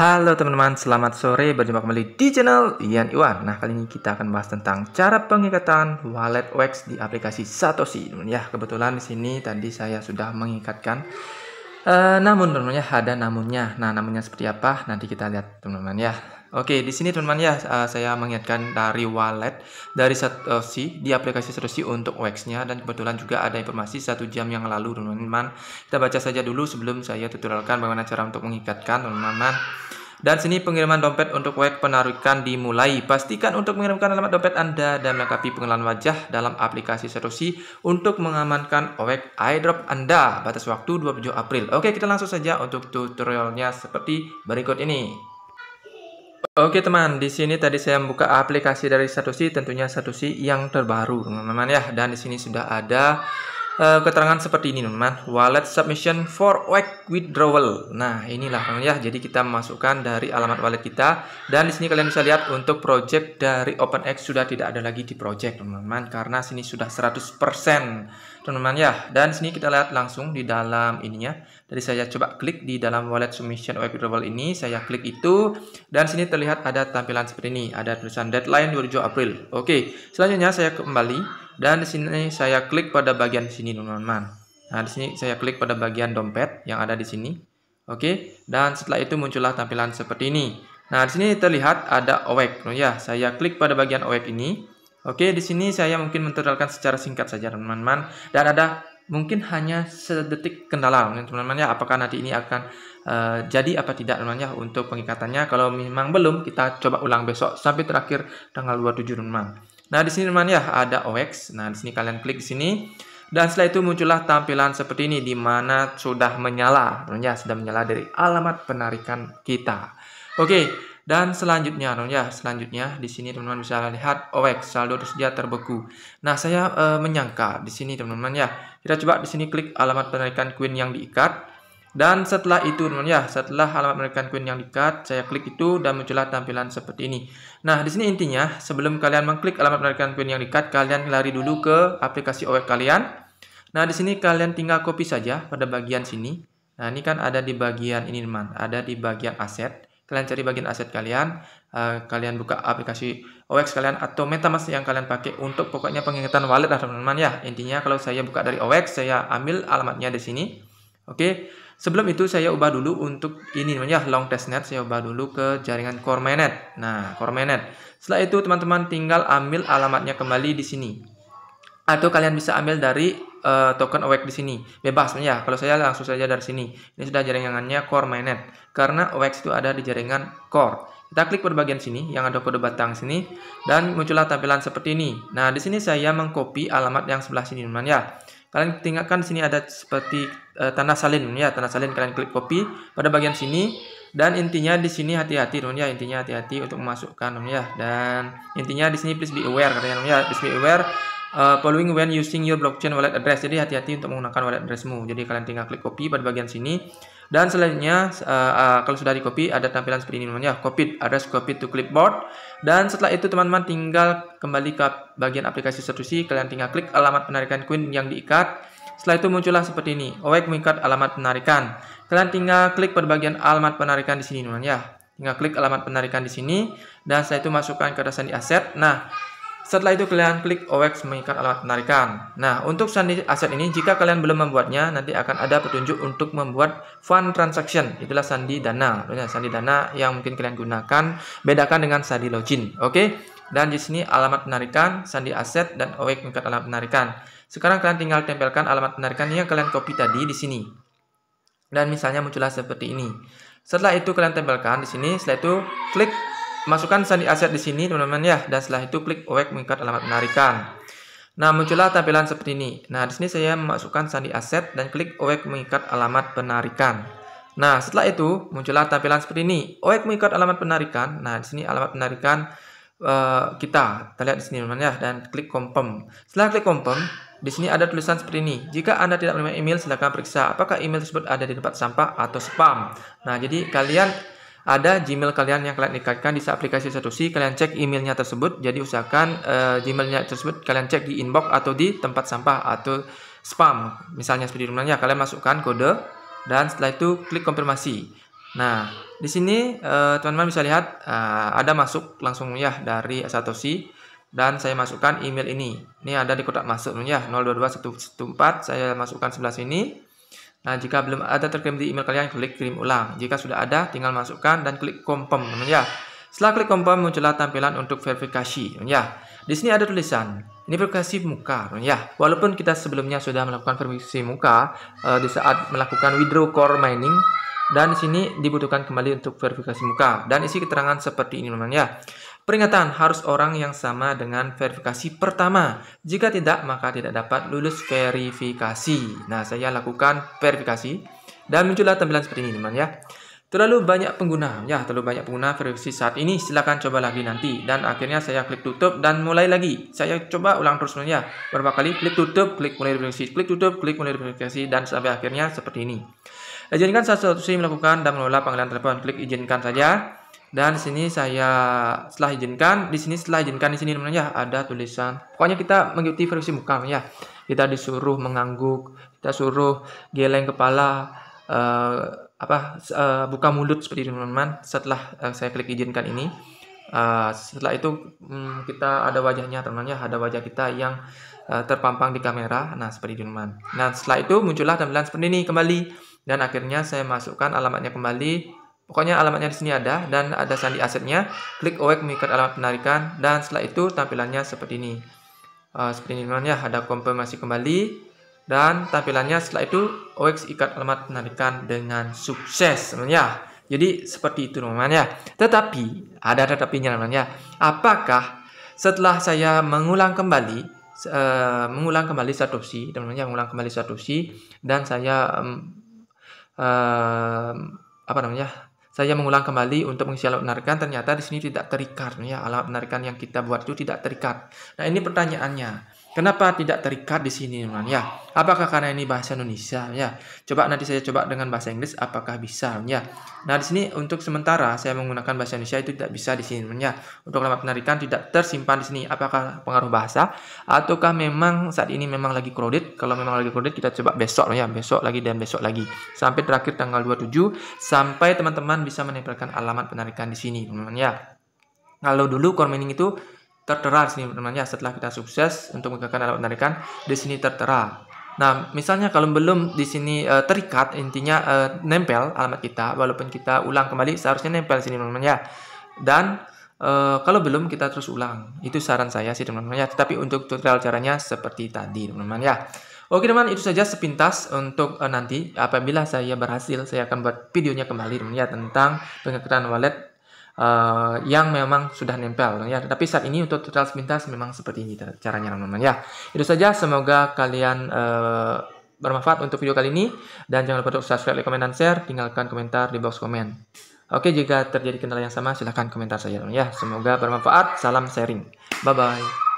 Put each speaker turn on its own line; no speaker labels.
Halo teman-teman, selamat sore. Berjumpa kembali di channel Ian Iwan. Nah, kali ini kita akan bahas tentang cara pengikatan wallet Wax di aplikasi Satoshi. Ya, kebetulan di sini tadi saya sudah mengikatkan. Uh, namun namanya ada namunnya. Nah, namunnya seperti apa? Nanti kita lihat teman-teman ya. Oke, di sini teman-teman ya, eh, saya mengingatkan dari wallet dari Satoshi eh, di aplikasi Satoshi untuk Wax-nya dan kebetulan juga ada informasi satu jam yang lalu teman-teman. Kita baca saja dulu sebelum saya tutorialkan bagaimana cara untuk mengikatkan teman-teman. Dan sini pengiriman dompet untuk web penarikan dimulai. Pastikan untuk mengirimkan alamat dompet Anda dan melengkapi pengenalan wajah dalam aplikasi Satoshi untuk mengamankan web airdrop Anda. Batas waktu 27 April. Oke, kita langsung saja untuk tutorialnya seperti berikut ini. Oke teman, di sini tadi saya membuka aplikasi dari Satoshi, tentunya Satoshi yang terbaru teman-teman ya. Dan di sini sudah ada uh, keterangan seperti ini teman-teman, wallet submission for wake withdrawal. Nah inilah teman teman ya, jadi kita masukkan dari alamat wallet kita. Dan di sini kalian bisa lihat untuk project dari OpenX sudah tidak ada lagi di project teman-teman, karena sini sudah 100% teman-teman ya dan sini kita lihat langsung di dalam ininya Jadi saya coba klik di dalam wallet submission web withdrawal ini saya klik itu dan sini terlihat ada tampilan seperti ini ada tulisan deadline 27 April oke selanjutnya saya kembali dan di sini saya klik pada bagian sini teman-teman nah di sini saya klik pada bagian dompet yang ada di sini oke dan setelah itu muncullah tampilan seperti ini nah di sini terlihat ada OWEC. ya saya klik pada bagian OWEC ini Oke, di sini saya mungkin mentutorialkan secara singkat saja teman-teman dan ada mungkin hanya sedetik kendala teman-teman ya apakah nanti ini akan uh, jadi apa tidak teman-teman ya untuk pengikatannya kalau memang belum kita coba ulang besok sampai terakhir tanggal 27 teman-teman. Nah, di sini teman-teman ya ada OX. Nah, di sini kalian klik di sini dan setelah itu muncullah tampilan seperti ini di mana sudah menyala teman-teman ya sudah menyala dari alamat penarikan kita. Oke, dan selanjutnya, teman ya, selanjutnya di sini teman-teman bisa lihat OX saldo tersedia terbeku. Nah, saya e, menyangka di sini teman-teman ya. Kita coba di sini klik alamat penarikan Queen yang diikat. Dan setelah itu teman-teman ya, setelah alamat penarikan Queen yang diikat, saya klik itu dan muncullah tampilan seperti ini. Nah, di sini intinya sebelum kalian mengklik alamat penarikan Queen yang diikat, kalian lari dulu ke aplikasi OX kalian. Nah, di sini kalian tinggal copy saja pada bagian sini. Nah, ini kan ada di bagian ini teman, ada di bagian aset kalian cari bagian aset kalian, uh, kalian buka aplikasi OX kalian atau MetaMask yang kalian pakai untuk pokoknya pengingatan wallet lah teman-teman ya. Intinya kalau saya buka dari OX, saya ambil alamatnya di sini. Oke. Okay. Sebelum itu saya ubah dulu untuk ini namanya long testnet saya ubah dulu ke jaringan core mainnet. Nah, core mainnet. Setelah itu teman-teman tinggal ambil alamatnya kembali di sini atau kalian bisa ambil dari uh, token awake di sini bebas ya kalau saya langsung saja dari sini ini sudah jaringannya core mainnet karena awake itu ada di jaringan core kita klik pada bagian sini yang ada kode batang sini dan muncullah tampilan seperti ini nah di sini saya mengcopy alamat yang sebelah sini teman ya kalian tinggalkan di sini ada seperti uh, eh, tanah salin ya tanah salin kalian klik copy pada bagian sini dan intinya di sini hati-hati teman ya intinya hati-hati untuk memasukkan ya dan intinya di sini please be aware kalian ya please be aware Uh, following when using your blockchain wallet address. Jadi hati-hati untuk menggunakan wallet addressmu. Jadi kalian tinggal klik copy pada bagian sini. Dan selanjutnya uh, uh, kalau sudah di copy ada tampilan seperti ini namanya copy address copy to clipboard. Dan setelah itu teman-teman tinggal kembali ke bagian aplikasi Satoshi. Kalian tinggal klik alamat penarikan Queen yang diikat. Setelah itu muncullah seperti ini, awake mengikat alamat penarikan. Kalian tinggal klik pada bagian alamat penarikan di sini namanya. Tinggal klik alamat penarikan di sini dan setelah itu masukkan ke dasar di aset. Nah, setelah itu kalian klik OX mengikat alamat penarikan. Nah, untuk sandi aset ini jika kalian belum membuatnya, nanti akan ada petunjuk untuk membuat fund transaction. Itulah sandi dana. Sandi dana yang mungkin kalian gunakan bedakan dengan sandi login. Oke. Dan di sini alamat penarikan, sandi aset dan OX mengikat alamat penarikan. Sekarang kalian tinggal tempelkan alamat penarikan yang kalian copy tadi di sini. Dan misalnya muncullah seperti ini. Setelah itu kalian tempelkan di sini, setelah itu klik masukkan sandi aset di sini teman-teman ya dan setelah itu klik OEK mengikat alamat penarikan. Nah, muncullah tampilan seperti ini. Nah, di sini saya memasukkan sandi aset dan klik OEK mengikat alamat penarikan. Nah, setelah itu muncullah tampilan seperti ini. OEK mengikat alamat penarikan. Nah, di sini alamat penarikan uh, kita. Kita lihat di sini teman-teman ya dan klik confirm. Setelah klik confirm, di sini ada tulisan seperti ini. Jika Anda tidak menerima email, silakan periksa apakah email tersebut ada di tempat sampah atau spam. Nah, jadi kalian ada Gmail kalian yang kalian ikatkan di aplikasi Satoshi, kalian cek emailnya tersebut. Jadi usahakan e, Gmailnya tersebut kalian cek di inbox atau di tempat sampah atau spam. Misalnya seperti rumahnya kalian masukkan kode dan setelah itu klik konfirmasi. Nah, di sini eh, teman-teman bisa lihat e, ada masuk langsung ya dari Satoshi dan saya masukkan email ini. Ini ada di kotak masuk ya 022114 saya masukkan sebelah sini. Nah, jika belum ada terkirim di email kalian, klik kirim ulang. Jika sudah ada, tinggal masukkan dan klik confirm, teman ya. Setelah klik confirm muncullah tampilan untuk verifikasi, teman ya. Di sini ada tulisan ini verifikasi muka, teman ya. Walaupun kita sebelumnya sudah melakukan verifikasi muka e, di saat melakukan withdraw core mining dan di sini dibutuhkan kembali untuk verifikasi muka dan isi keterangan seperti ini, teman ya. Peringatan harus orang yang sama dengan verifikasi pertama. Jika tidak, maka tidak dapat lulus verifikasi. Nah, saya lakukan verifikasi dan muncullah tampilan seperti ini, teman ya. Terlalu banyak pengguna. Ya, terlalu banyak pengguna verifikasi saat ini. Silakan coba lagi nanti. Dan akhirnya saya klik tutup dan mulai lagi. Saya coba ulang terus ya. Berapa kali klik tutup, klik mulai verifikasi, klik tutup, klik mulai verifikasi dan sampai akhirnya seperti ini. Eh, izinkan saya satu melakukan dan mengelola panggilan telepon. Klik izinkan saja dan sini saya setelah izinkan di sini setelah izinkan di sini teman ya ada tulisan pokoknya kita mengikuti versi muka ya kita disuruh mengangguk kita suruh geleng kepala uh, apa uh, buka mulut seperti teman-teman setelah uh, saya klik izinkan ini uh, setelah itu um, kita ada wajahnya teman-teman ya ada wajah kita yang uh, terpampang di kamera nah seperti teman-teman nah setelah itu muncullah tampilan seperti ini kembali dan akhirnya saya masukkan alamatnya kembali Pokoknya alamatnya di sini ada dan ada sandi asetnya. Klik awake mengikat alamat penarikan dan setelah itu tampilannya seperti ini. Uh, seperti ini namanya. ada konfirmasi kembali dan tampilannya setelah itu OX ikat alamat penarikan dengan sukses namanya. Jadi seperti itu namanya. Tetapi ada tetapinya namanya. Apakah setelah saya mengulang kembali uh, mengulang kembali satu opsi namanya mengulang kembali satu opsi dan saya um, uh, apa namanya saya mengulang kembali untuk mengisi alat penarikan, ternyata di sini tidak terikat ya, alat penarikan yang kita buat itu tidak terikat. Nah, ini pertanyaannya. Kenapa tidak terikat di sini, teman? Ya, apakah karena ini bahasa Indonesia? Ya, coba nanti saya coba dengan bahasa Inggris, apakah bisa? Ya, nah di sini untuk sementara saya menggunakan bahasa Indonesia itu tidak bisa di sini, teman. Ya, untuk lama penarikan tidak tersimpan di sini. Apakah pengaruh bahasa ataukah memang saat ini memang lagi kredit? Kalau memang lagi kredit, kita coba besok, ya, besok lagi dan besok lagi sampai terakhir tanggal 27 sampai teman-teman bisa menempelkan alamat penarikan di sini, teman. Ya, kalau dulu core mining itu tertera di sini teman-teman ya setelah kita sukses untuk menggunakan alat penarikan di sini tertera Nah, misalnya kalau belum di sini e, terikat, intinya e, nempel alamat kita, walaupun kita ulang kembali, seharusnya nempel di sini teman-teman ya. Dan e, kalau belum kita terus ulang, itu saran saya sih teman-teman ya. Tetapi untuk tutorial caranya seperti tadi teman-teman ya. Oke teman, itu saja sepintas untuk e, nanti apabila saya berhasil, saya akan buat videonya kembali teman-teman ya tentang pengaturan wallet uh, yang memang sudah nempel ya. Tapi saat ini untuk tutorial sepintas memang seperti ini caranya teman-teman ya. Itu saja semoga kalian uh, bermanfaat untuk video kali ini dan jangan lupa untuk subscribe, like, komen dan share. Tinggalkan komentar di box komen. Oke, jika terjadi kendala yang sama silahkan komentar saja ya. Semoga bermanfaat. Salam sharing. Bye bye.